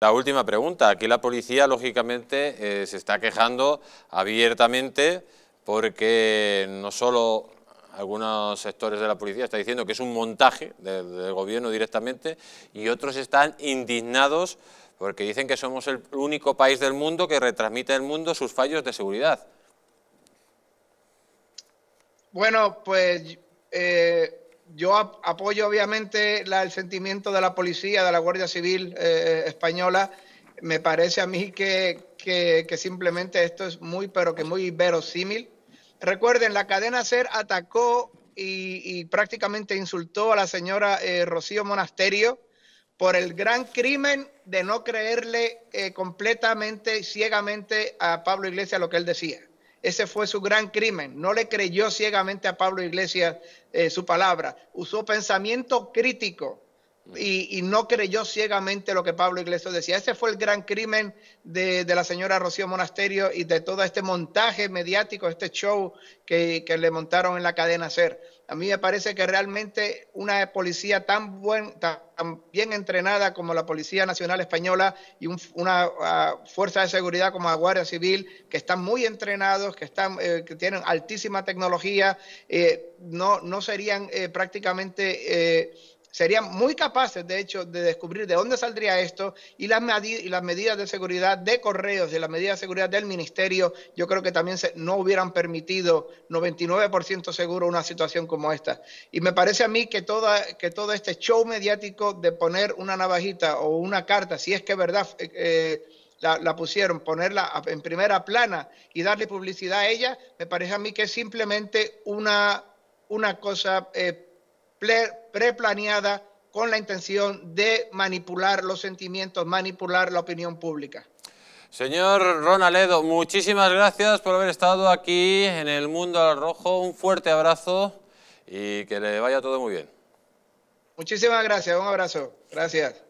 La última pregunta. Aquí la policía, lógicamente, eh, se está quejando abiertamente porque no solo algunos sectores de la policía están diciendo que es un montaje del, gobierno directamente y otros están indignados porque dicen que somos el único país del mundo que retransmite al mundo sus fallos de seguridad. Bueno, pues eh, yo apoyo obviamente el sentimiento de la policía, de la Guardia Civil eh, eh, española. Me parece a mí que, simplemente esto es muy, pero que muy verosímil. Recuerden, la cadena SER atacó y, prácticamente insultó a la señora eh, Rocío Monasterio por el gran crimen de no creerle completamente, ciegamente a Pablo Iglesias lo que él decía. Ese fue su gran crimen. No le creyó ciegamente a Pablo Iglesias eh, su palabra. Usó pensamiento crítico y, no creyó ciegamente lo que Pablo Iglesias decía. Ese fue el gran crimen de, la señora Rocío Monasterio y de todo este montaje mediático, este show que, le montaron en la cadena SER. A mí me parece que realmente una policía tan, buen, tan, bien entrenada como la Policía Nacional Española y una fuerza de seguridad como la Guardia Civil, que están muy entrenados, que, están, eh, que tienen altísima tecnología, eh, no, no serían eh, prácticamente eh, serían muy capaces, de hecho, de descubrir de dónde saldría esto y las, medidas de seguridad de correos y las medidas de seguridad del ministerio, yo creo que también no hubieran permitido 99% seguro una situación como esta. Y me parece a mí que, todo este show mediático de poner una navajita o una carta, si es que verdad... Eh, eh, la, pusieron, ponerla en primera plana y darle publicidad a ella, me parece a mí que es simplemente una, cosa eh, preplaneada con la intención de manipular los sentimientos, manipular la opinión pública. Señor Ronaledo, muchísimas gracias por haber estado aquí en el Mundo al Rojo. Un fuerte abrazo y que le vaya todo muy bien. Muchísimas gracias, un abrazo. Gracias.